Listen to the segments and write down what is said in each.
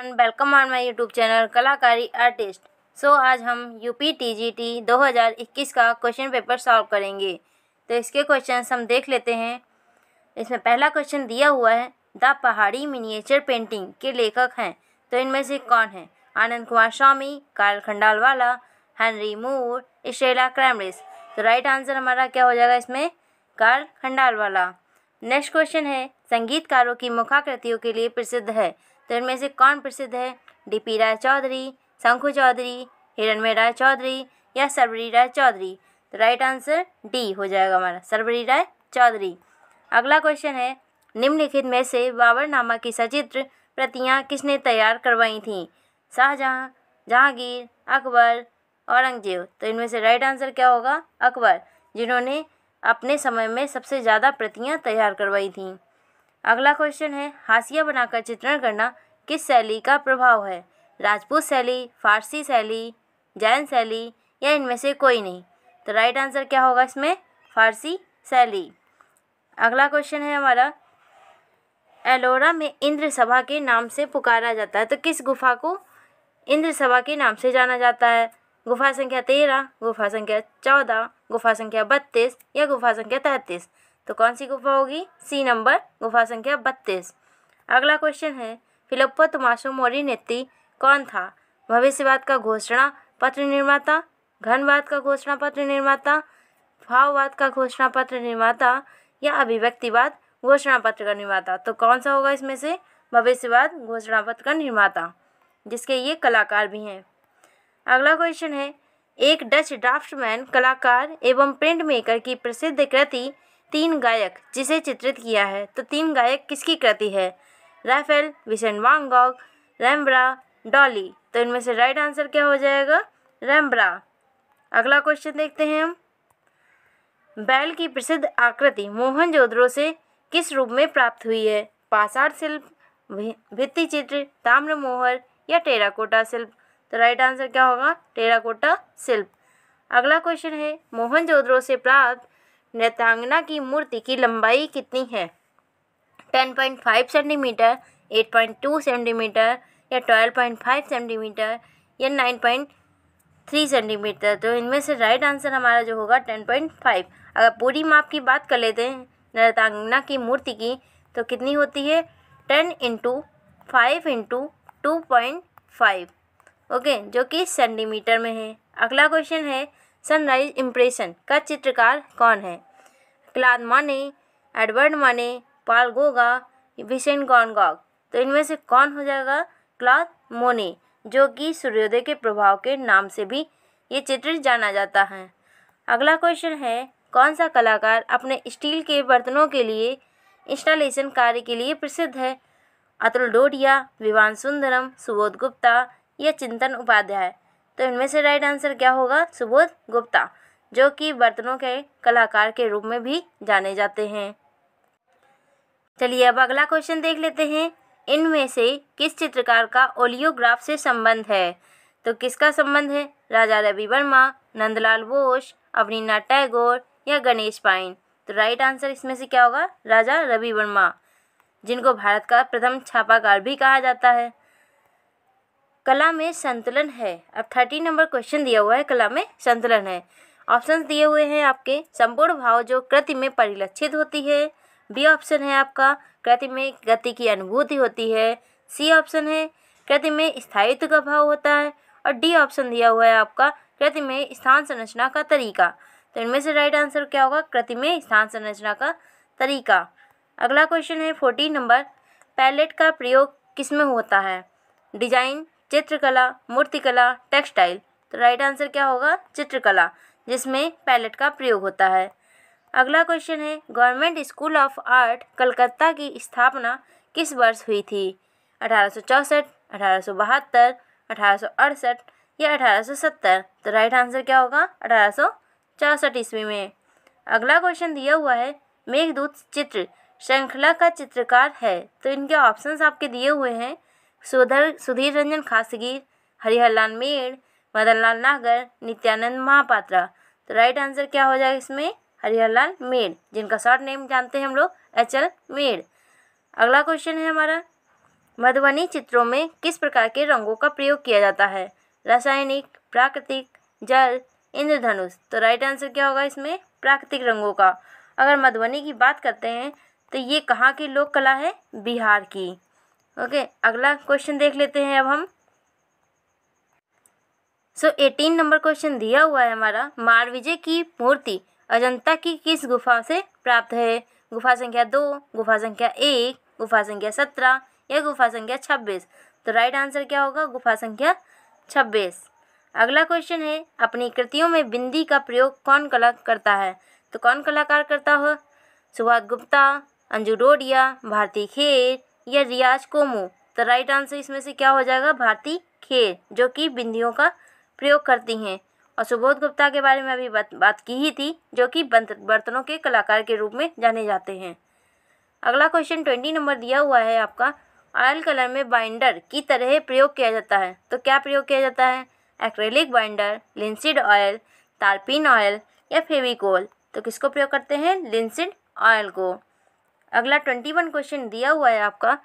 everyone welcome on my YouTube channel Kalakari artist so आज हम UP TGT 2021 का question paper solve करेंगे तो इसके क्वेश्चन हम देख लेते हैं इसमें पहला क्वेश्चन दिया हुआ है द पहाड़ी मिनिएचर पेंटिंग के लेखक हैं तो इनमें से कौन है आनंद कुमार स्वामी काल खंडालवाला हैंनरी मूर इशेला क्रैमरिस तो राइट आंसर हमारा क्या हो जाएगा इसमें काल खंडालवाला नेक्स्ट क्वेश्चन है संगीतकारों की मुखाकृतियों के लिए प्रसिद्ध है तो इनमें से कौन प्रसिद्ध है डी पी राय चौधरी शंखु चौधरी हिरणमय राय चौधरी या सरबरी राय चौधरी तो राइट आंसर डी हो जाएगा हमारा सरबरी राय चौधरी अगला क्वेश्चन है निम्नलिखित में से बाबर नामा की सचित्र प्रतियाँ किसने तैयार करवाई थीं शाहजहाँ जहांगीर अकबर औरंगजेब तो इनमें से राइट आंसर क्या होगा अकबर जिन्होंने अपने समय में सबसे ज़्यादा प्रतियाँ तैयार करवाई थीं अगला क्वेश्चन है हाशिया बनाकर चित्रण करना किस शैली का प्रभाव है राजपूत शैली फारसी शैली जैन शैली या इनमें से कोई नहीं तो राइट आंसर क्या होगा इसमें फारसी शैली अगला क्वेश्चन है हमारा एलोरा में इंद्र सभा के नाम से पुकारा जाता है तो किस गुफा को इंद्र सभा के नाम से जाना जाता है गुफा संख्या तेरह गुफा संख्या चौदह गुफा संख्या बत्तीस या गुफा संख्या तैंतीस तो कौन सी गुफा होगी सी नंबर गुफा संख्या बत्तीस अगला क्वेश्चन है फिलिप्पो तमाशो नेति कौन था भविष्यवाद का घोषणा पत्र निर्माता घनवाद का घोषणा पत्र निर्माता भाववाद का घोषणा पत्र निर्माता या अभिव्यक्तिवाद घोषणा पत्र का निर्माता तो कौन सा होगा इसमें से भविष्यवाद घोषणा पत्र का निर्माता जिसके ये कलाकार भी हैं अगला क्वेश्चन है एक डच ड्राफ्टमैन कलाकार एवं प्रिंट मेकर की प्रसिद्ध कृति तीन गायक जिसे चित्रित किया है तो तीन गायक किसकी कृति है राफेल विशन वांगॉक गॉग रेम्ब्रा डॉली तो इनमें से राइट आंसर क्या हो जाएगा रेम्ब्रा अगला क्वेश्चन देखते हैं हम बैल की प्रसिद्ध आकृति मोहन से किस रूप में प्राप्त हुई है पासार शिल्प भित्ति चित्र ताम्रमोहर या टेराकोटा शिल्प तो राइट आंसर क्या होगा टेराकोटा शिल्प अगला क्वेश्चन है मोहन से प्राप्त नेतांगना की मूर्ति की लंबाई कितनी है ten point five centimetre eight point two centimetre या ट्वेल्व पॉइंट फाइव सेंटीमीटर या नाइन पॉइंट थ्री सेंटीमीटर तो इनमें से राइट आंसर हमारा जो होगा टेन पॉइंट फाइव अगर पूरी माप की बात कर लेते हैं नरतांगना की मूर्ति की तो कितनी होती है ten into five into two point five okay जो कि सेंटीमीटर में है अगला क्वेश्चन है सनराइज इम्प्रेशन का चित्रकार कौन है क्लाद माने एडवर्ड माने पाल पालगोगा विसेंट गॉग तो इनमें से कौन हो जाएगा क्लॉथ मोने जो कि सूर्योदय के प्रभाव के नाम से भी ये चित्र जाना जाता है अगला क्वेश्चन है कौन सा कलाकार अपने स्टील के बर्तनों के लिए इंस्टॉलेशन कार्य के लिए प्रसिद्ध है अतुल डोडिया विवान सुंदरम सुबोध गुप्ता या चिंतन उपाध्याय तो इनमें से राइट आंसर क्या होगा सुबोध गुप्ता जो कि बर्तनों के कलाकार के रूप में भी जाने जाते हैं चलिए अब अगला क्वेश्चन देख लेते हैं इनमें से किस चित्रकार का ओलियोग्राफ से संबंध है तो किसका संबंध है राजा रवि वर्मा नंदलाल बोस अवनीना टैगोर या गणेश पाइन तो राइट आंसर इसमें से क्या होगा राजा रवि वर्मा जिनको भारत का प्रथम छापाकार भी कहा जाता है कला में संतुलन है अब थर्टी नंबर क्वेश्चन दिया हुआ है कला में संतुलन है ऑप्शंस दिए हुए हैं आपके संपूर्ण भाव जो कृति में परिलक्षित होती है बी ऑप्शन है आपका कृति में गति की अनुभूति होती है सी ऑप्शन है कृति में स्थायित्व का भाव होता है और डी ऑप्शन दिया हुआ है आपका कृति में स्थान संरचना का तरीका तो इनमें से राइट आंसर क्या होगा कृति में स्थान संरचना का तरीका अगला क्वेश्चन है फोर्टीन नंबर पैलेट का प्रयोग किस में होता है डिजाइन चित्रकला मूर्तिकला टेक्सटाइल तो राइट आंसर क्या होगा चित्रकला जिसमें पैलेट का प्रयोग होता है अगला क्वेश्चन है government school of art Calcutta की स्थापना किस वर्ष हुई थी अठारह सौ चौंसठ अठारह सौ बहत्तर अठारह सौ अड़सठ या अठारह सौ सत्तर तो राइट आंसर क्या होगा अठारह सौ ईस्वी में अगला क्वेश्चन दिया हुआ है मेघदूत चित्र श्रृंखला का चित्रकार है तो इनके ऑप्शंस आपके दिए हुए हैं सुधर सुधीर रंजन खासगीर हरिहर लाल मेड़ मदन लाल नागर नित्यानंद महापात्रा तो राइट आंसर क्या हो जाएगा इसमें हरिहरलाल मेड जिनका शॉर्ट नेम जानते हैं हम लोग एच एल मेड अगला क्वेश्चन है हमारा मधुबनी चित्रों में किस प्रकार के रंगों का प्रयोग किया जाता है रासायनिक प्राकृतिक जल इंद्रधनुष तो राइट आंसर क्या होगा इसमें प्राकृतिक रंगों का अगर मधुबनी की बात करते हैं तो ये कहाँ की लोक कला है बिहार की ओके अगला क्वेश्चन देख लेते हैं अब हम सो एटीन नंबर क्वेश्चन दिया हुआ है हमारा मारविजय की मूर्ति अजंता की किस गुफा से प्राप्त है गुफा संख्या दो गुफा संख्या एक गुफा संख्या सत्रह या गुफा संख्या छब्बीस तो राइट आंसर क्या होगा गुफा संख्या छब्बीस अगला क्वेश्चन है अपनी कृतियों में बिंदी का प्रयोग कौन कला करता है तो कौन कलाकार करता हो सुभाष गुप्ता अंजू डोडिया भारती खेर या रियाज कोमो तो राइट आंसर इसमें से क्या हो जाएगा भारती खेर जो कि बिंदियों का प्रयोग करती हैं और सुबोध गुप्ता के बारे में अभी बात, की ही थी जो कि बर्तनों के कलाकार के रूप में जाने जाते हैं अगला क्वेश्चन ट्वेंटी नंबर दिया हुआ है आपका ऑयल कलर में बाइंडर की तरह प्रयोग किया जाता है तो क्या प्रयोग किया जाता है एक्रेलिक बाइंडर लिंसिड ऑयल तारपिन ऑयल या फेविकोल तो किसको प्रयोग करते हैं लिंसिड ऑयल को अगला ट्वेंटी वन क्वेश्चन दिया हुआ है आपका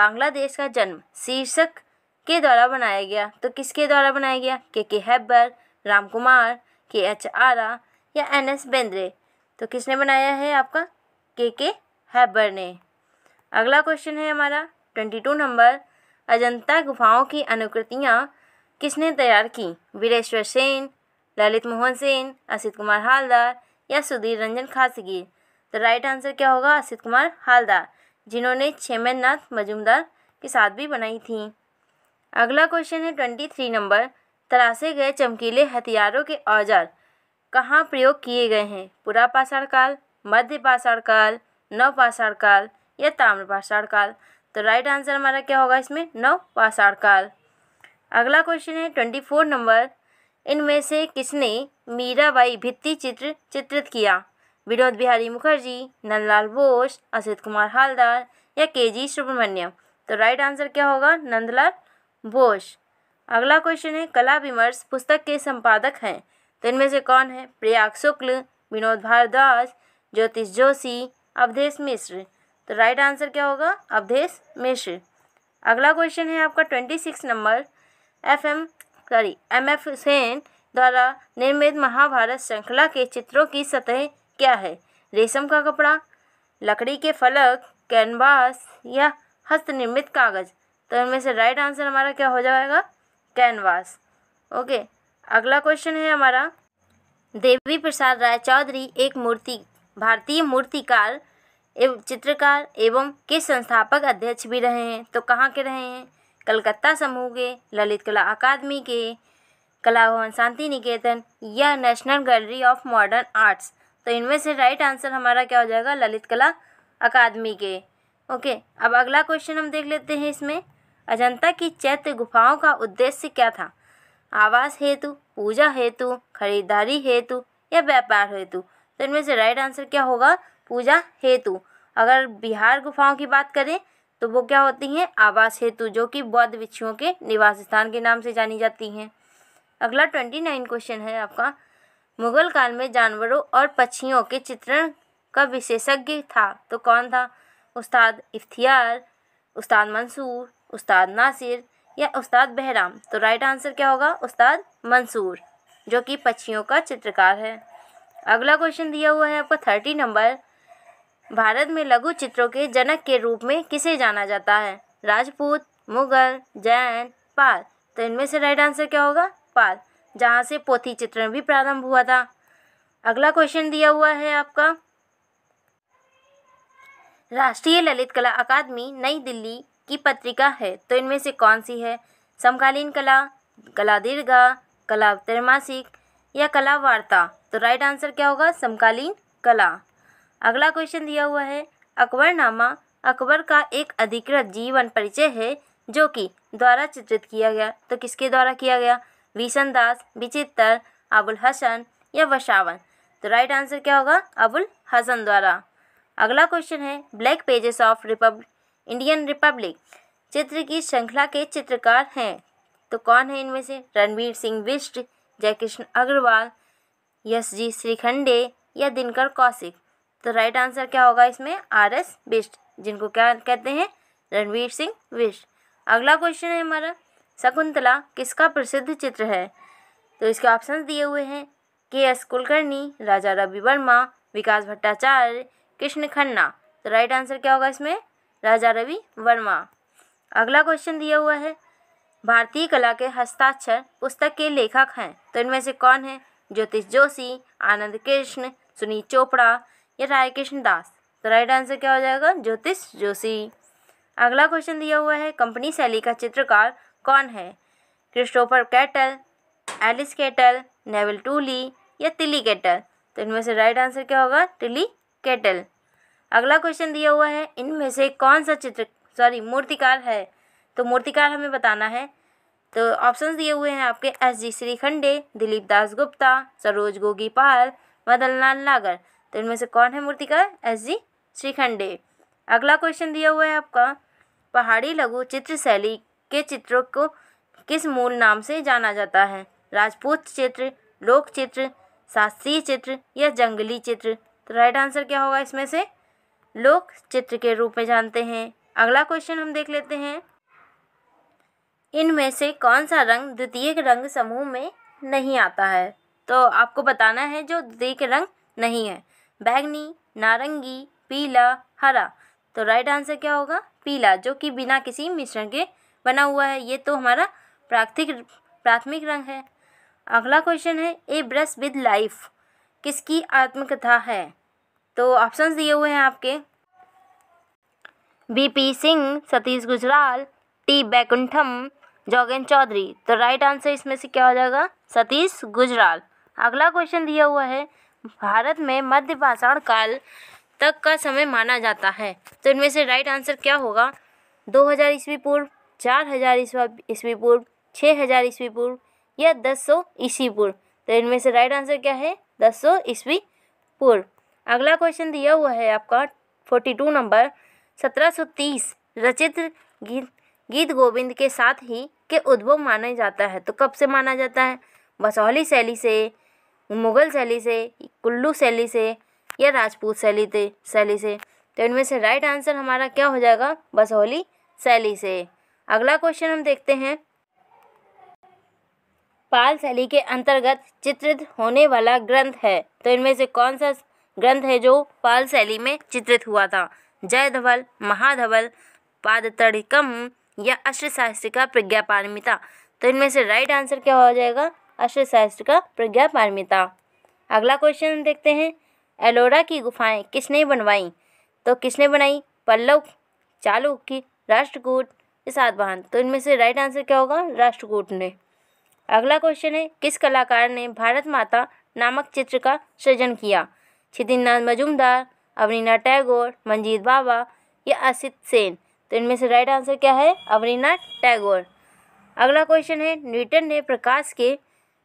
बांग्लादेश का जन्म शीर्षक के द्वारा बनाया गया तो किसके द्वारा बनाया गया के के हैबर राम कुमार के एच आरा या एन एस बेंद्रे तो किसने बनाया है आपका के के हैबर ने अगला क्वेश्चन है हमारा ट्वेंटी टू नंबर अजंता गुफाओं की अनुकृतियाँ किसने तैयार की वीरेश्वर सेन ललित मोहन सेन असित कुमार हालदार या सुधीर रंजन खासगी तो राइट आंसर क्या होगा असित कुमार हालदार जिन्होंने छेमन नाथ मजूमदार के साथ भी बनाई थी अगला क्वेश्चन है ट्वेंटी थ्री नंबर तराशे गए चमकीले हथियारों के औजार कहाँ प्रयोग किए गए हैं पुरापाषाण काल मध्य पाषाण काल नव पाषाण काल या ताम्रपाषाण काल तो राइट आंसर हमारा क्या होगा इसमें नव पाषाण काल अगला क्वेश्चन है ट्वेंटी फोर नंबर इनमें से किसने मीराबाई भित्ति चित्र चित्रित किया विनोद बिहारी मुखर्जी नंदलाल बोस असित कुमार हालदार या के जी सुब्रमण्यम तो राइट आंसर क्या होगा नंदलाल बोस अगला क्वेश्चन है कला विमर्श पुस्तक के संपादक हैं तो इनमें से कौन है प्रयाग शुक्ल विनोद भारद्वाज ज्योतिष जोशी अवधेश मिश्र तो राइट आंसर क्या होगा अवधेश मिश्र अगला क्वेश्चन है आपका twenty six number F M sorry M F Husain द्वारा निर्मित महाभारत श्रृंखला के चित्रों की सतह क्या है रेशम का कपड़ा लकड़ी के फलक कैनवास या हस्त निर्मित कागज तो इनमें से राइट आंसर हमारा क्या हो जाएगा कैनवास ओके अगला क्वेश्चन है हमारा देवी प्रसाद राय चौधरी एक मूर्ति भारतीय मूर्तिकार एवं चित्रकार एवं के संस्थापक अध्यक्ष भी रहे हैं तो कहाँ के रहे हैं कलकत्ता समूह के ललित कला अकादमी के कला भवन शांति निकेतन या national gallery of modern arts तो इनमें से राइट आंसर हमारा क्या हो जाएगा ललित कला अकादमी के ओके अब अगला क्वेश्चन हम देख लेते हैं इसमें अजंता की चैत्य गुफाओं का उद्देश्य क्या था आवास हेतु पूजा हेतु खरीदारी हेतु या व्यापार हेतु तो इनमें से राइट आंसर क्या होगा पूजा हेतु अगर बिहार गुफाओं की बात करें तो वो क्या होती हैं आवास हेतु जो कि बौद्ध भिक्षुओं के निवास स्थान के नाम से जानी जाती हैं अगला ट्वेंटी नाइन क्वेश्चन है आपका मुगल काल में जानवरों और पक्षियों के चित्रण का विशेषज्ञ था तो कौन था उस्ताद इफ्तियार उस्ताद मंसूर उस्ताद नासिर या उस्ताद बहराम तो राइट आंसर क्या होगा उस्ताद मंसूर जो कि पक्षियों का चित्रकार है अगला क्वेश्चन दिया हुआ है आपका थर्टी नंबर भारत में लघु चित्रों के जनक के रूप में किसे जाना जाता है राजपूत मुगल जैन पाल तो इनमें से राइट आंसर क्या होगा पाल जहाँ से पोथी चित्रण भी प्रारंभ हुआ था अगला क्वेश्चन दिया हुआ है आपका राष्ट्रीय ललित कला अकादमी नई दिल्ली की पत्रिका है तो इनमें से कौन सी है समकालीन कला कला दीर्घा कला त्रैमासिक या कला वार्ता तो राइट आंसर क्या होगा समकालीन कला अगला क्वेश्चन दिया हुआ है अकबरनामा अकबर का एक अधिकृत जीवन परिचय है जो कि द्वारा चित्रित किया गया तो किसके द्वारा किया गया विशन दास विचित्र अबुल हसन या वशावन तो राइट आंसर क्या होगा अबुल हसन द्वारा अगला क्वेश्चन है black pages of republic Indian republic चित्र की श्रृंखला के चित्रकार हैं तो कौन है इनमें से रणवीर सिंह बिष्ट जयकृष्ण अग्रवाल यश जी श्रीखंडे या दिनकर कौशिक तो राइट आंसर क्या होगा इसमें आर एस बिष्ट जिनको क्या कहते हैं रणवीर सिंह बिष्ट अगला क्वेश्चन है हमारा शकुंतला किसका प्रसिद्ध चित्र है तो इसके ऑप्शन दिए हुए हैं के एस कुलकर्णी राजा रवि वर्मा विकास भट्टाचार्य कृष्ण खन्ना तो राइट आंसर क्या होगा इसमें राजा रवि वर्मा अगला क्वेश्चन दिया हुआ है भारतीय कला के हस्ताक्षर पुस्तक के लेखक हैं तो इनमें से कौन है ज्योतिष जोशी आनंद कृष्ण सुनील चोपड़ा या राय कृष्ण दास तो राइट आंसर क्या हो जाएगा ज्योतिष जोशी अगला क्वेश्चन दिया हुआ है कंपनी शैली का चित्रकार कौन है Christopher Kettle Ellis Kettle Neville Tuli या तिली कैटल तो इनमें से राइट आंसर क्या होगा टिली कैटल अगला क्वेश्चन दिया हुआ है इनमें से कौन सा चित्र सॉरी मूर्तिकार है तो मूर्तिकार हमें बताना है तो ऑप्शन दिए हुए हैं आपके एस जी श्रीखंडे दिलीप दास गुप्ता सरोज गोगी पाल मदन लाल नागर तो इनमें से कौन है मूर्तिकार एस जी श्रीखंडे अगला क्वेश्चन दिया हुआ है आपका पहाड़ी लघु चित्र शैली के चित्रों को किस मूल नाम से जाना जाता है राजपूत चित्र लोक चित्र शास्त्रीय चित्र या जंगली चित्र तो राइट आंसर क्या होगा इसमें से लोग चित्र के रूप में जानते हैं अगला क्वेश्चन हम देख लेते हैं इनमें से कौन सा रंग द्वितीय रंग समूह में नहीं आता है तो आपको बताना है जो द्वितीय रंग नहीं है बैगनी नारंगी पीला हरा तो राइट आंसर क्या होगा पीला जो कि बिना किसी मिश्रण के बना हुआ है ये तो हमारा प्राथमिक प्राथमिक रंग है अगला क्वेश्चन है ए ब्रश विद लाइफ किसकी आत्मकथा है तो ऑप्शन दिए हुए हैं आपके B P Singh Satish Gujral T Vaikuntam Jogen Chowdhury तो राइट आंसर इसमें से क्या हो जाएगा सतीश गुजराल अगला क्वेश्चन दिया हुआ है भारत में मध्य पाषाण काल तक का समय माना जाता है तो इनमें से राइट आंसर क्या होगा दो हज़ार ईस्वी पूर्व चार हज़ार ईस्वी पूर्व छः हज़ार ईस्वी पूर्व या दस सौ ईस्वी पूर्व तो इनमें से राइट आंसर क्या है दस सौ ईस्वी पूर्व अगला क्वेश्चन दिया हुआ है आपका फोर्टी टू नंबर सत्रह सौ तीस रचित गीत गीत गोविंद के साथ ही के उद्भव माना जाता है तो कब से माना जाता है बसौली शैली से मुगल शैली से कुल्लू शैली से या राजपूत शैली से शैली से तो इनमें से राइट आंसर हमारा क्या हो जाएगा बसौली शैली से अगला क्वेश्चन हम देखते हैं पाल शैली के अंतर्गत चित्रित होने वाला ग्रंथ है तो इनमें से कौन सा ग्रंथ है जो पाल शैली में चित्रित हुआ था जय धवल महाधवल पादतड़िकम या शास्त्र का प्रज्ञा पारमिता तो इनमें से राइट आंसर क्या हो जाएगा शास्त्र का प्रज्ञा पारमिता अगला क्वेश्चन देखते हैं एलोरा की गुफाएं किसने बनवाई तो किसने बनाई पल्लव चालुक्य राष्ट्रकूट सातवाहन तो इनमें से राइट आंसर क्या होगा राष्ट्रकूट ने अगला क्वेश्चन है किस कलाकार ने भारत माता नामक चित्र का सृजन किया छिदीनाथ मजूमदार अवनीना टैगोर मंजीत बाबा या असित सेन तो इनमें से राइट आंसर क्या है अवनीनाथ टैगोर अगला क्वेश्चन है न्यूटन ने प्रकाश के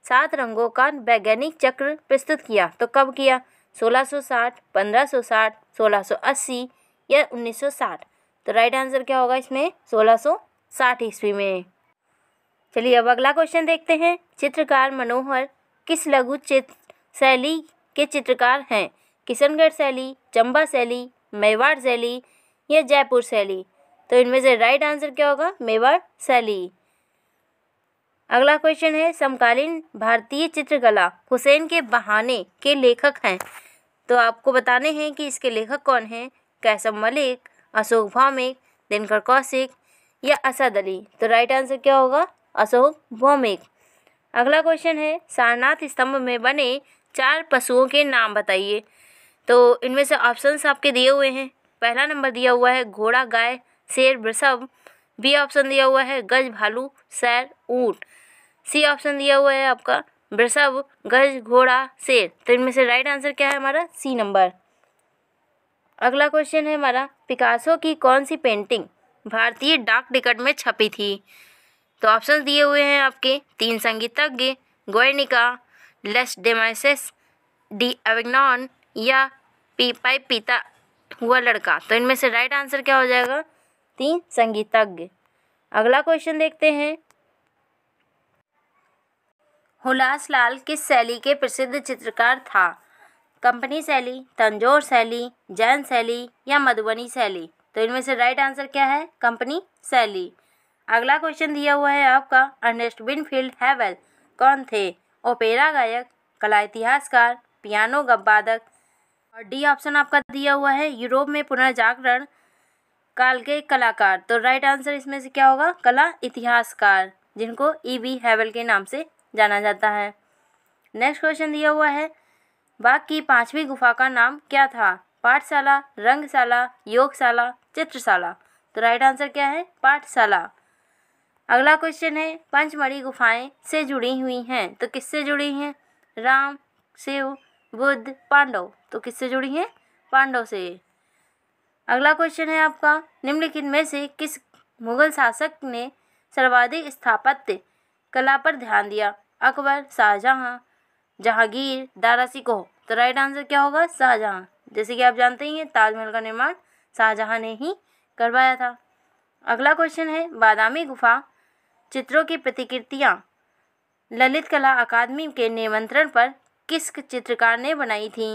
सात रंगों का वैज्ञानिक चक्र प्रस्तुत किया तो कब किया 1660, 1560, 1680 या 1960 तो राइट आंसर क्या होगा इसमें 1660 ईस्वी में चलिए अब अगला क्वेश्चन देखते हैं चित्रकार मनोहर किस लघु चित्र शैली के चित्रकार हैं किशनगढ़ शैली चंबा शैली मेवाड़ शैली या जयपुर शैली तो इनमें से राइट आंसर क्या होगा मेवाड़ शैली अगला क्वेश्चन है समकालीन भारतीय चित्रकला हुसैन के बहाने के लेखक हैं तो आपको बताने हैं कि इसके लेखक कौन हैं कैसम मलिक अशोक भौमिक दिनकर कौशिक या असद अली तो राइट आंसर क्या होगा अशोक भौमिक अगला क्वेश्चन है सारनाथ स्तंभ में बने चार पशुओं के नाम बताइए तो इनमें से ऑप्शंस आपके दिए हुए हैं पहला नंबर दिया हुआ है घोड़ा गाय शेर वृषभ बी ऑप्शन दिया हुआ है गज भालू सैर ऊट सी ऑप्शन दिया हुआ है आपका वृषभ गज घोड़ा शेर तो इनमें से राइट आंसर क्या है हमारा सी नंबर अगला क्वेश्चन है हमारा पिकासो की कौन सी पेंटिंग भारतीय डाक टिकट में छपी थी तो ऑप्शन दिए हुए हैं आपके तीन संगीतज्ञ गोयनिका डेमाइसिस डी एविग्नॉन या पी पाई पीता हुआ लड़का तो इनमें से राइट आंसर क्या हो जाएगा तीन संगीतज्ञ अगला क्वेश्चन देखते हैं हुलास लाल किस शैली के प्रसिद्ध चित्रकार था कंपनी शैली तंजोर शैली जैन शैली या मधुबनी शैली तो इनमें से राइट आंसर क्या है कंपनी शैली अगला क्वेश्चन दिया हुआ है आपका अर्नेस्ट विनफील्ड हैवेल कौन थे ओपेरा गायक कला इतिहासकार पियानो गब्बादक और डी ऑप्शन आपका दिया हुआ है यूरोप में पुनर्जागरण काल के कलाकार तो राइट आंसर इसमें से क्या होगा कला इतिहासकार जिनको ई वी हैवल के नाम से जाना जाता है नेक्स्ट क्वेश्चन दिया हुआ है बाघ की पांचवी गुफा का नाम क्या था पाठशाला रंगशाला योगशाला चित्रशाला तो राइट आंसर क्या है पाठशाला अगला क्वेश्चन है पंचमढ़ी गुफाएं से जुड़ी हुई हैं तो किससे जुड़ी हैं राम शिव बुद्ध पांडव तो किससे जुड़ी हैं पांडव से अगला क्वेश्चन है आपका निम्नलिखित में से किस मुगल शासक ने सर्वाधिक स्थापत्य कला पर ध्यान दिया अकबर शाहजहाँ जहांगीर दारा सिकोह तो राइट आंसर क्या होगा शाहजहाँ जैसे कि आप जानते ही हैं ताजमहल का निर्माण शाहजहाँ ने ही करवाया था अगला क्वेश्चन है बादामी गुफा चित्रों की प्रतिकृतियाँ ललित कला अकादमी के निमंत्रण पर किस चित्रकार ने बनाई थी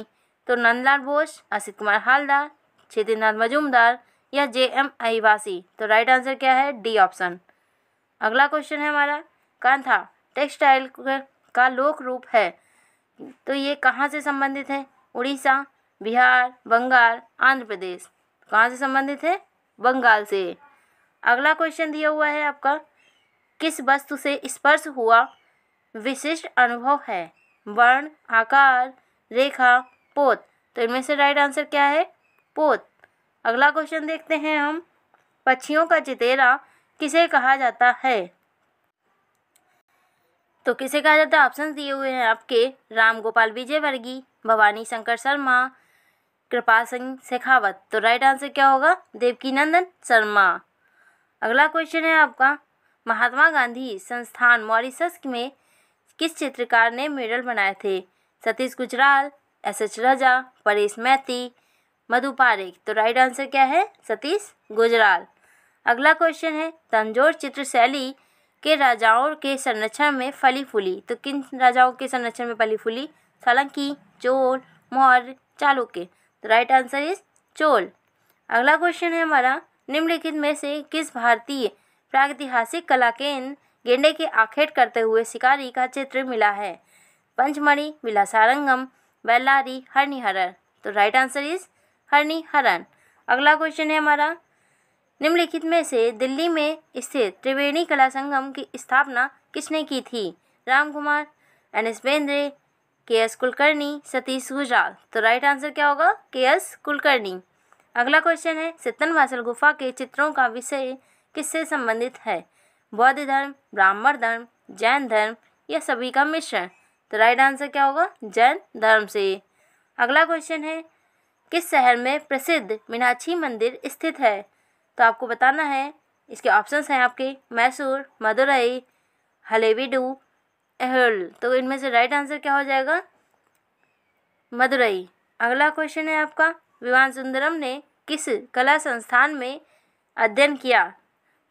तो नंदलाल बोस असित कुमार हालदार क्षेत्रनाथ मजूमदार या जे एम अहिवासी तो राइट आंसर क्या है डी ऑप्शन अगला क्वेश्चन है हमारा कांथा टेक्सटाइल का लोक रूप है तो ये कहाँ से संबंधित है उड़ीसा बिहार बंगाल आंध्र प्रदेश कहाँ से संबंधित है बंगाल से अगला क्वेश्चन दिया हुआ है आपका किस वस्तु से स्पर्श हुआ विशिष्ट अनुभव है वर्ण आकार रेखा पोत तो इनमें से राइट आंसर क्या है पोत अगला क्वेश्चन देखते हैं हम पक्षियों का चितेरा किसे कहा जाता है तो किसे कहा जाता है ऑप्शन दिए हुए हैं आपके राम गोपाल विजय वर्गी भवानी शंकर शर्मा कृपाल सिंह शेखावत तो राइट आंसर क्या होगा देवकी नंदन शर्मा अगला क्वेश्चन है आपका महात्मा गांधी संस्थान मॉरिसस में किस चित्रकार ने मेडल बनाए थे सतीश गुजराल एस एच राजा परेश मैती मधु पारेख तो राइट आंसर क्या है सतीश गुजराल अगला क्वेश्चन है तंजोर चित्र शैली के राजाओं के संरक्षण में फली फूली तो किन राजाओं के संरक्षण में फली फूली सालंकी चोल मौर्य चालुक्य तो राइट आंसर इज चोल अगला क्वेश्चन है हमारा निम्नलिखित में से किस भारतीय प्रागैतिहासिक कला के इन गेंडे के आखेट करते हुए शिकारी का चित्र मिला है पंचमणि सारंगम बेल्लारी हरनिहरन तो राइट आंसर इज हरनिहरन अगला क्वेश्चन है हमारा निम्नलिखित में से दिल्ली में स्थित त्रिवेणी कला संगम की स्थापना किसने की थी Ram Kumar N S Bendre K S Kulkarni Satish Gujral तो राइट आंसर क्या होगा के एस कुलकर्णी अगला क्वेश्चन है सितन वासल गुफा के चित्रों का विषय किससे संबंधित है बौद्ध धर्म ब्राह्मण धर्म जैन धर्म या सभी का मिश्रण तो राइट आंसर क्या होगा जैन धर्म से अगला क्वेश्चन है किस शहर में प्रसिद्ध मीनाक्षी मंदिर स्थित है तो आपको बताना है इसके ऑप्शंस हैं आपके मैसूर मदुरई हलेबीडू एहल तो इनमें से राइट आंसर क्या हो जाएगा मदुरई अगला क्वेश्चन है आपका विवान सुंदरम ने किस कला संस्थान में अध्ययन किया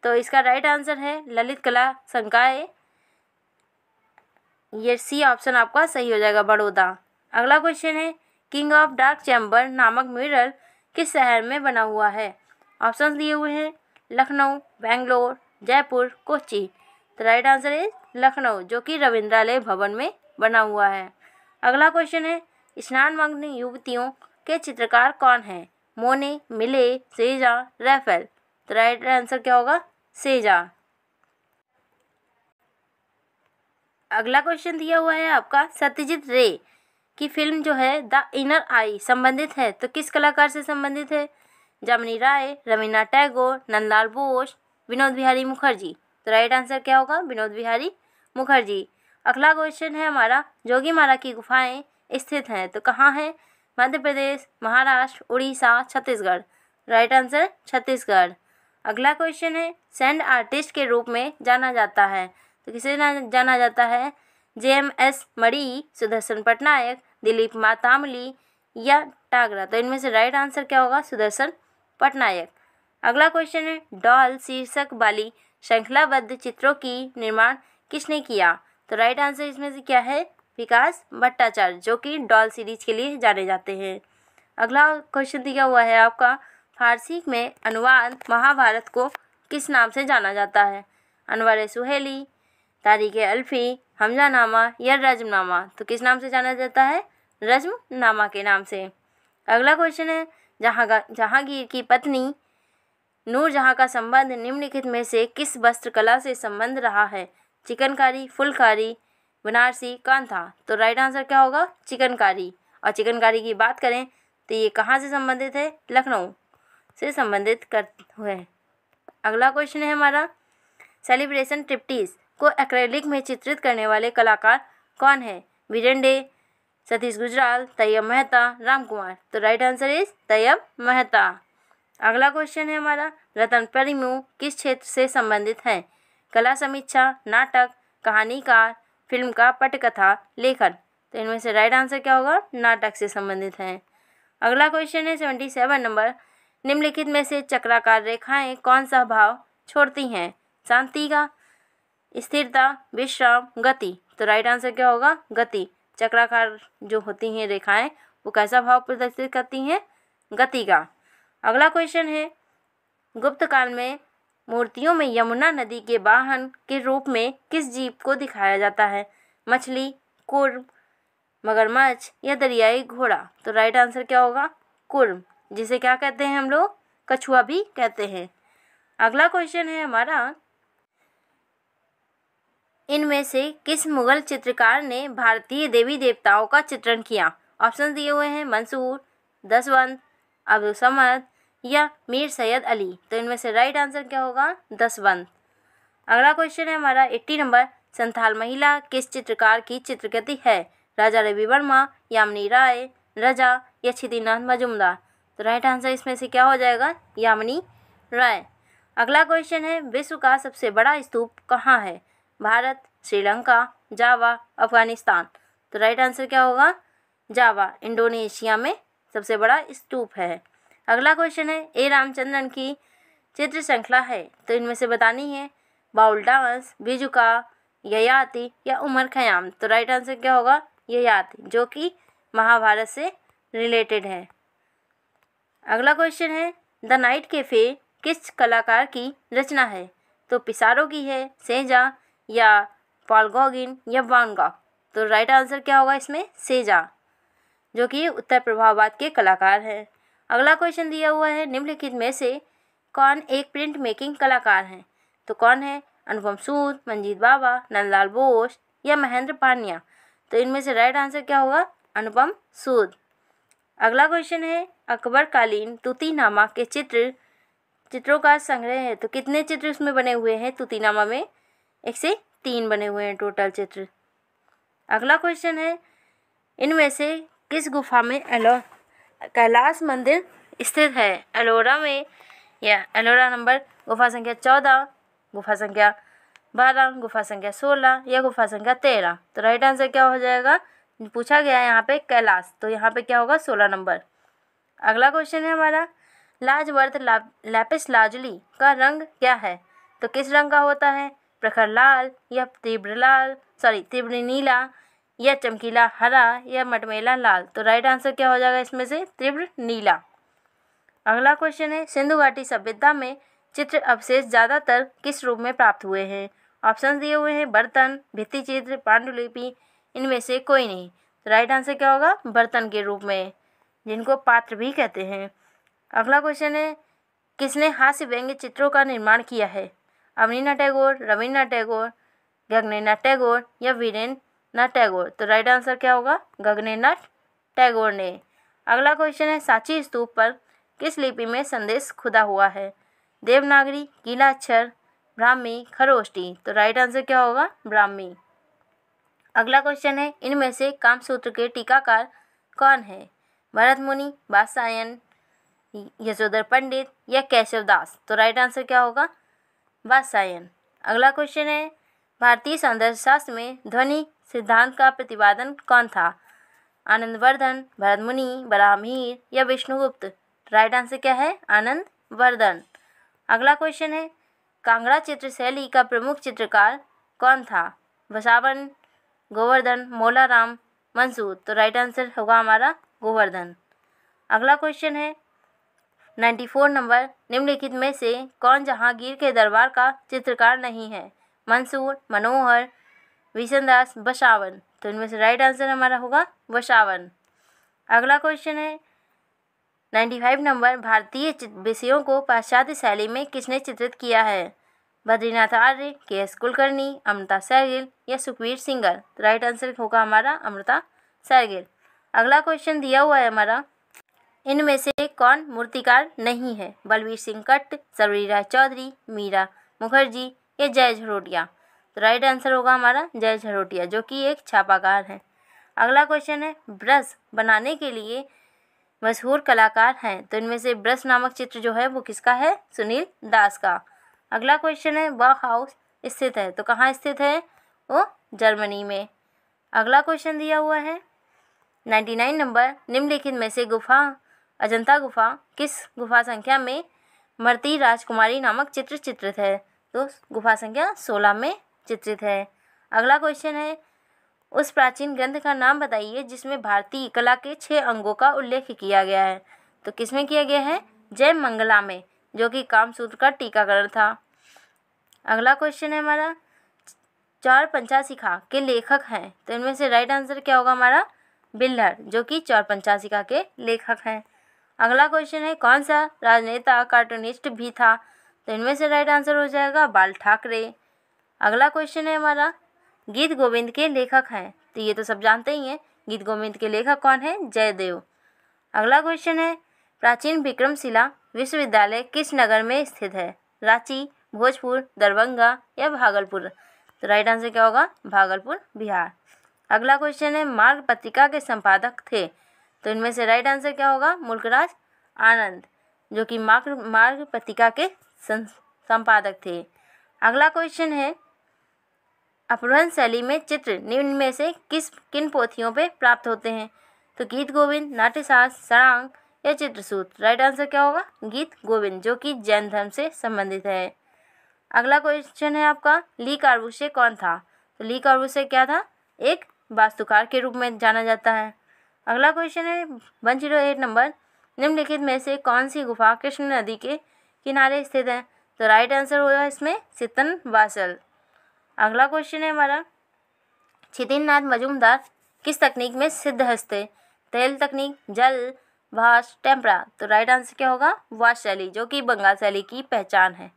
तो इसका राइट आंसर है ललित कला संकाय ये सी ऑप्शन आपका सही हो जाएगा बड़ौदा अगला क्वेश्चन है किंग ऑफ डार्क चैम्बर नामक मिरर किस शहर में बना हुआ है ऑप्शन दिए हुए हैं लखनऊ बेंगलोर जयपुर कोची तो राइट आंसर है लखनऊ जो कि रविंद्रालय भवन में बना हुआ है अगला क्वेश्चन है स्नान मग्न युवतियों के चित्रकार कौन हैं मोने मिले सेजा रेफेल तो राइट आंसर क्या होगा सेजा अगला क्वेश्चन दिया हुआ है आपका सत्यजीत रे की फिल्म जो है द इनर आई संबंधित है तो किस कलाकार से संबंधित है जमनी राय रवीना टैगोर नंदलाल बोस विनोद बिहारी मुखर्जी तो राइट आंसर क्या होगा विनोद बिहारी मुखर्जी अगला क्वेश्चन है हमारा जोगी मारा की गुफाएं स्थित हैं तो कहाँ हैं मध्य प्रदेश महाराष्ट्र उड़ीसा छत्तीसगढ़ राइट आंसर छत्तीसगढ़ अगला क्वेश्चन है सैंड आर्टिस्ट के रूप में जाना जाता है तो किसे जाना जाता है जे एम एस मड़ी सुदर्शन पटनायक दिलीप मातामली या टागरा तो इनमें से राइट आंसर क्या होगा सुदर्शन पटनायक अगला क्वेश्चन है डॉल शीर्षक वाली श्रृंखलाबद्ध चित्रों की निर्माण किसने किया तो राइट आंसर इसमें से क्या है विकास भट्टाचार्य जो कि डॉल सीरीज के लिए जाने जाते हैं अगला क्वेश्चन दिया हुआ है आपका फारसी में अनुवाद महाभारत को किस नाम से जाना जाता है अनवर सुहेली तारीख अल्फ़ी हमजा नामा या रजमनामा तो किस नाम से जाना जाता है रजमनामा के नाम से अगला क्वेश्चन है जहाँ जहांगीर की पत्नी नूरजहाँ का संबंध निम्नलिखित में से किस वस्त्रकला से संबंध रहा है चिकनकारी फुलकारी बनारसी कांथा तो राइट आंसर क्या होगा चिकनकारी और चिकनकारी की बात करें तो ये कहाँ से संबंधित है लखनऊ से संबंधित कर हुए अगला क्वेश्चन है हमारा सेलिब्रेशन ट्रिप्टीज को एक्रेलिक में चित्रित करने वाले कलाकार कौन है वीरेन डे सतीश गुजराल तैयब मेहता राम कुमार तो right answer is Tyeb Mehta अगला क्वेश्चन है हमारा रतन परिमू किस क्षेत्र से संबंधित हैं कला समीक्षा नाटक कहानीकार फिल्म का पटकथा लेखन तो इनमें से राइट आंसर क्या होगा नाटक से संबंधित हैं अगला क्वेश्चन है सेवेंटी सेवन नंबर निम्नलिखित में से चक्राकार रेखाएं कौन सा भाव छोड़ती हैं शांति का स्थिरता विश्राम गति तो राइट आंसर क्या होगा गति चक्राकार जो होती हैं रेखाएं वो कैसा भाव प्रदर्शित करती हैं गति का अगला क्वेश्चन है गुप्त काल में मूर्तियों में यमुना नदी के वाहन के रूप में किस जीव को दिखाया जाता है मछली कुर्म मगरमच्छ या दरियाई घोड़ा तो राइट आंसर क्या होगा कुर्म जिसे क्या कहते हैं हम लोग कछुआ भी कहते हैं अगला क्वेश्चन है हमारा इनमें से किस मुगल चित्रकार ने भारतीय देवी देवताओं का चित्रण किया ऑप्शन दिए हुए हैं मंसूर दसवंत अब्दुल समद या मीर सैयद अली तो इनमें से राइट आंसर क्या होगा दसवंत अगला क्वेश्चन है हमारा एट्टी नंबर संथाल महिला किस चित्रकार की चित्रकृति है राजा रवि वर्मा यामिनी राय रजा या छिदीनाथ मजुमदार तो राइट आंसर इसमें से क्या हो जाएगा यामिनी राय अगला क्वेश्चन है विश्व का सबसे बड़ा स्तूप कहाँ है भारत श्रीलंका जावा अफगानिस्तान तो राइट आंसर क्या होगा जावा इंडोनेशिया में सबसे बड़ा स्तूप है अगला क्वेश्चन है ए रामचंद्रन की चित्र श्रृंखला है तो इनमें से बतानी है बाउल डांस बिजुका ययाति या उमर खयाम तो राइट आंसर क्या होगा ययाति जो कि महाभारत से रिलेटेड है अगला क्वेश्चन है द नाइट कैफे किस कलाकार की रचना है तो पिसारो की है सेजा या पालगोगिन या वानगा तो राइट आंसर क्या होगा इसमें सेजा जो कि उत्तर प्रभाववाद के कलाकार हैं अगला क्वेश्चन दिया हुआ है निम्नलिखित में से कौन एक प्रिंट मेकिंग कलाकार हैं तो कौन है अनुपम सूद मंजीत बाबा नंदलाल बोस या महेंद्र पांड्या तो इनमें से राइट आंसर क्या होगा अनुपम सूद अगला क्वेश्चन है अकबरकालीन तुतीनामा के चित्र चित्रों का संग्रह है तो कितने चित्र उसमें बने हुए हैं तुतीनामा में एक से तीन बने हुए हैं टोटल चित्र अगला क्वेश्चन है इनमें से किस गुफा में एलो कैलाश मंदिर स्थित है एलोरा में या एलोरा नंबर गुफा संख्या चौदह गुफा संख्या बारह गुफा संख्या सोलह या गुफा संख्या तेरह तो राइट आंसर क्या हो जाएगा पूछा गया है यहाँ पे कैलाश तो यहाँ पे क्या होगा सोलह नंबर अगला क्वेश्चन है हमारा लाजवर्त ला, लैपिस लाजली का रंग क्या है तो किस रंग का होता है प्रखर लाल या तीव्र लाल सॉरी तीव्र नीला या चमकीला हरा या मटमेला लाल तो राइट आंसर क्या हो जाएगा इसमें से तीव्र नीला अगला क्वेश्चन है सिंधु घाटी सभ्यता में चित्र अवशेष ज़्यादातर किस रूप में प्राप्त हुए हैं ऑप्शन दिए हुए हैं बर्तन भित्ति चित्र पांडुलिपि इनमें से कोई नहीं तो राइट आंसर क्या होगा बर्तन के रूप में जिनको पात्र भी कहते हैं अगला क्वेश्चन है किसने हास्य व्यंग्य चित्रों का निर्माण किया है अवनीना टैगोर रविन्द्रनाथ टैगोर गगनेनाथ टैगोर या वीरेंद्र नाथ टैगोर तो राइट आंसर क्या होगा गगनेनाथ टैगोर ने अगला क्वेश्चन है सांची स्तूप पर किस लिपि में संदेश खुदा हुआ है देवनागरी गीला अक्षर ब्राह्मी खरोष्टी तो राइट आंसर क्या होगा ब्राह्मी अगला क्वेश्चन है इनमें से कामसूत्र के टीकाकार कौन है भरत मुनि बादशाहयन यशोधर पंडित या केशव दास तो राइट आंसर क्या होगा बासायन अगला क्वेश्चन है भारतीय सौंदर्य शास्त्र में ध्वनि सिद्धांत का प्रतिपादन कौन था आनंदवर्धन भरत मुनि बराहमीर या विष्णुगुप्त राइट आंसर क्या है आनंद वर्धन अगला क्वेश्चन है कांगड़ा चित्र शैली का प्रमुख चित्रकार कौन था वसावन गोवर्धन मोलाराम मंसूर तो राइट आंसर होगा हमारा गोवर्धन अगला क्वेश्चन है नाइन्टी फोर नंबर निम्नलिखित में से कौन जहांगीर के दरबार का चित्रकार नहीं है मंसूर मनोहर विशनदास बशावन तो इनमें से राइट आंसर हमारा होगा बशावन अगला क्वेश्चन है नाइन्टी फाइव नंबर भारतीय विषयों को पाश्चात्य शैली में किसने चित्रित किया है बद्रीनाथ आर्य के एस कुलकर्णी अमृता सहगिल या सुखवीर सिंगर तो राइट आंसर होगा हमारा अमृता सहगिल अगला क्वेश्चन दिया हुआ है हमारा इनमें से कौन मूर्तिकार नहीं है बलवीर सिंह कट्ट सबरीरा चौधरी मीरा मुखर्जी या जय झरोटिया तो राइट आंसर होगा हमारा जय झरोटिया जो कि एक छापाकार है अगला क्वेश्चन है ब्रश बनाने के लिए मशहूर कलाकार हैं तो इनमें से ब्रश नामक चित्र जो है वो किसका है सुनील दास का अगला क्वेश्चन है वह हाउस स्थित है तो कहाँ स्थित है वो जर्मनी में अगला क्वेश्चन दिया हुआ है नाइन्टी नाइन नंबर निम्नलिखित में से गुफा अजंता गुफा किस गुफा संख्या में मरती राजकुमारी नामक चित्र चित्रित है तो गुफा संख्या सोलह में चित्रित है अगला क्वेश्चन है उस प्राचीन ग्रंथ का नाम बताइए जिसमें भारतीय कला के छः अंगों का उल्लेख किया गया है तो किसमें किया गया है जय मंगला में जो कि कामसूत्र का टीकाकरण था अगला क्वेश्चन है हमारा चार पंचाशिखा के लेखक हैं तो इनमें से राइट आंसर क्या होगा हमारा बिल्लर जो कि चौर पंचासिका के लेखक हैं अगला क्वेश्चन है कौन सा राजनेता कार्टूनिस्ट भी था तो इनमें से राइट आंसर हो जाएगा बाल ठाकरे अगला क्वेश्चन है हमारा गीत गोविंद के लेखक हैं तो ये तो सब जानते ही हैं गीत गोविंद के लेखक कौन है जयदेव अगला क्वेश्चन है प्राचीन विक्रमशिला विश्वविद्यालय किस नगर में स्थित है रांची भोजपुर दरभंगा या भागलपुर तो राइट आंसर क्या होगा भागलपुर बिहार अगला क्वेश्चन है मार्ग पत्रिका के संपादक थे तो इनमें से राइट आंसर क्या होगा मुल्कराज आनंद जो कि मार्ग मार्ग पत्रिका के संपादक थे अगला क्वेश्चन है अपहरण शैली में चित्र निम्न में से किस किन पोथियों पे प्राप्त होते हैं तो गीत गोविंद नाट्यशास सड़ांग या चित्रसूत राइट आंसर क्या होगा गीत गोविंद जो कि जैन धर्म से संबंधित है अगला क्वेश्चन है आपका ली कार्बुशे कौन था तो ली कार्बुशे क्या था एक वास्तुकार के रूप में जाना जाता है अगला क्वेश्चन है वन जीरो एट नंबर निम्नलिखित में से कौन सी गुफा कृष्ण नदी के किनारे स्थित है तो राइट आंसर होगा इसमें सितन वासल अगला क्वेश्चन है हमारा छितिन नाथ मजूमदार किस तकनीक में सिद्ध हस्ते तेल तकनीक जल भाष टेम्परा तो राइट आंसर क्या होगा वाश शैली जो कि बंगाल शैली की पहचान है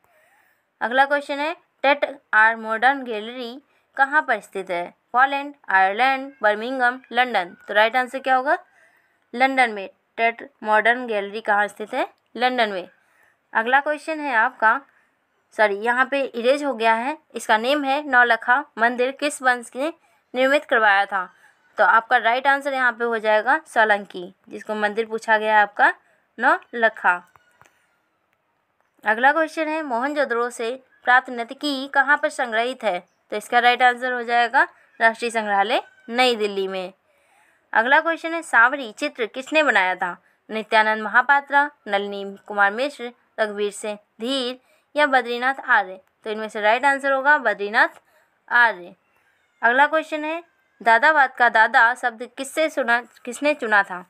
अगला क्वेश्चन है टेट आर मॉडर्न गैलरी कहाँ पर स्थित है हॉलैंड आयरलैंड बर्मिंगम लंडन तो राइट आंसर क्या होगा लंडन में टेट मॉडर्न गैलरी कहाँ स्थित है लंडन में अगला क्वेश्चन है आपका सॉरी यहाँ पे इरेज हो गया है इसका नेम है नौलखा मंदिर किस वंश ने निर्मित करवाया था तो आपका राइट आंसर यहाँ पे हो जाएगा सोलंकी जिसको मंदिर पूछा गया है आपका नौलखा अगला क्वेश्चन है मोहनजोदड़ो से प्रातनति की कहाँ पर संग्रहित है तो इसका राइट आंसर हो जाएगा राष्ट्रीय संग्रहालय नई दिल्ली में अगला क्वेश्चन है सावरी चित्र किसने बनाया था नित्यानंद महापात्रा नलनी कुमार मिश्र रघुवीर सिंह धीर या बद्रीनाथ आर्य तो इनमें से राइट आंसर होगा बद्रीनाथ आर्य अगला क्वेश्चन है दादाबाद का दादा शब्द किससे सुना किसने चुना था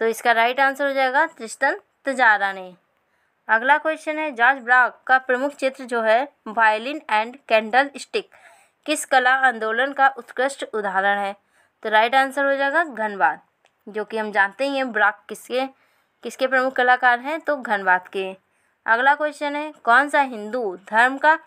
तो इसका राइट आंसर हो जाएगा त्रिस्तन तजारा ने अगला क्वेश्चन है जॉर्ज ब्राक का प्रमुख चित्र जो है वायलिन एंड कैंडल स्टिक किस कला आंदोलन का उत्कृष्ट उदाहरण है तो राइट आंसर हो जाएगा घनवाद जो कि हम जानते ही हैं ब्राक किसके किसके प्रमुख कलाकार हैं तो घनवाद के अगला क्वेश्चन है कौन सा हिंदू धर्म का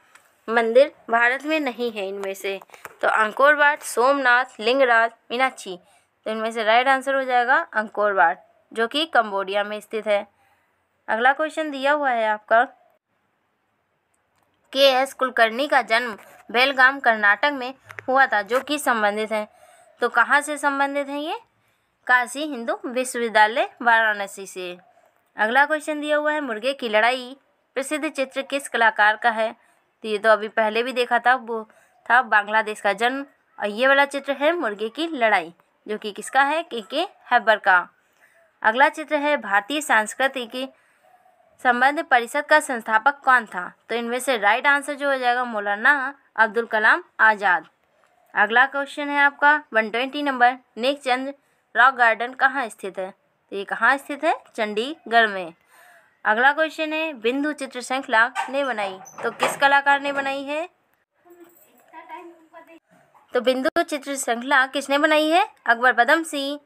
मंदिर भारत में नहीं है इनमें से तो अंकोरवाट सोमनाथ लिंगराज मीनाक्षी तो इनमें से राइट आंसर हो जाएगा अंकोरवाट जो कि कंबोडिया में स्थित है अगला क्वेश्चन दिया हुआ है आपका के एस कुलकर्णी का जन्म बेलगाम कर्नाटक में हुआ था जो कि संबंधित है तो कहाँ से संबंधित है ये काशी हिंदू विश्वविद्यालय वाराणसी से अगला क्वेश्चन दिया हुआ है मुर्गे की लड़ाई प्रसिद्ध चित्र किस कलाकार का है तो ये तो अभी पहले भी देखा था वो था बांग्लादेश का जन्म और ये वाला चित्र है मुर्गे की लड़ाई जो कि किसका है के के हैबर का अगला चित्र है भारतीय संस्कृति की संबंध परिषद का संस्थापक कौन था तो इनमें से राइट आंसर जो हो जाएगा मौलाना अब्दुल कलाम आज़ाद अगला क्वेश्चन है आपका one twenty number Nek Chand rock garden कहाँ स्थित है तो ये कहाँ स्थित है चंडीगढ़ में अगला क्वेश्चन है बिंदु चित्र श्रृंखला ने बनाई तो किस कलाकार ने बनाई है तो बिंदु चित्र श्रृंखला किसने बनाई है अकबर पदम सिंह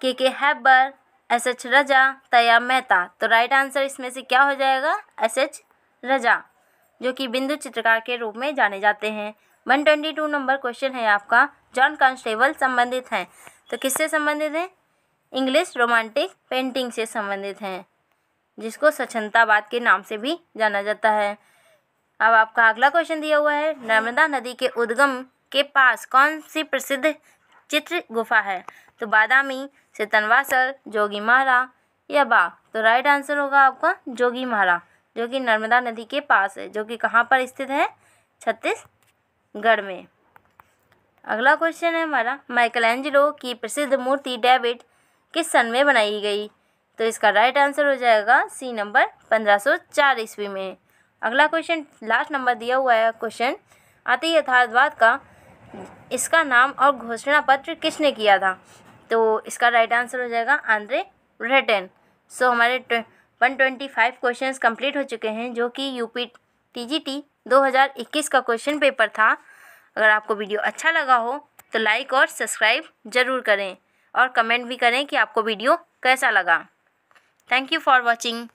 के के हैबर एस एच रजा तया मेहता तो राइट आंसर इसमें से क्या हो जाएगा एस एच रजा जो कि बिंदु चित्रकार के रूप में जाने जाते हैं one twenty two number question है आपका जॉन कॉन्स्टेबल संबंधित हैं तो किससे संबंधित हैं इंग्लिश रोमांटिक पेंटिंग से संबंधित हैं जिसको स्वच्छतावाद के नाम से भी जाना जाता है अब आपका अगला क्वेश्चन दिया हुआ है नर्मदा नदी के उद्गम के पास कौन सी प्रसिद्ध चित्र गुफा है तो बादामी चेतन वासर जोगी महारा या बा तो राइट आंसर होगा आपका जोगी महारा जो कि नर्मदा नदी के पास है जो कि कहाँ पर स्थित है छत्तीसगढ़ में अगला क्वेश्चन है हमारा माइकल एंजिलो की प्रसिद्ध मूर्ति डेविड किस सन में बनाई गई तो इसका राइट आंसर हो जाएगा सी नंबर पंद्रह सौ चार ईस्वी में अगला क्वेश्चन लास्ट नंबर दिया हुआ है क्वेश्चन अति यथार्थवाद का इसका नाम और घोषणा पत्र किसने किया था तो इसका राइट आंसर हो जाएगा आंद्रे रेटन सो हमारे one twenty five question complete हो चुके हैं जो कि U P T G T दो हज़ार इक्कीस का क्वेश्चन पेपर था अगर आपको वीडियो अच्छा लगा हो तो लाइक और सब्सक्राइब ज़रूर करें और कमेंट भी करें कि आपको वीडियो कैसा लगा थैंक यू फॉर वॉचिंग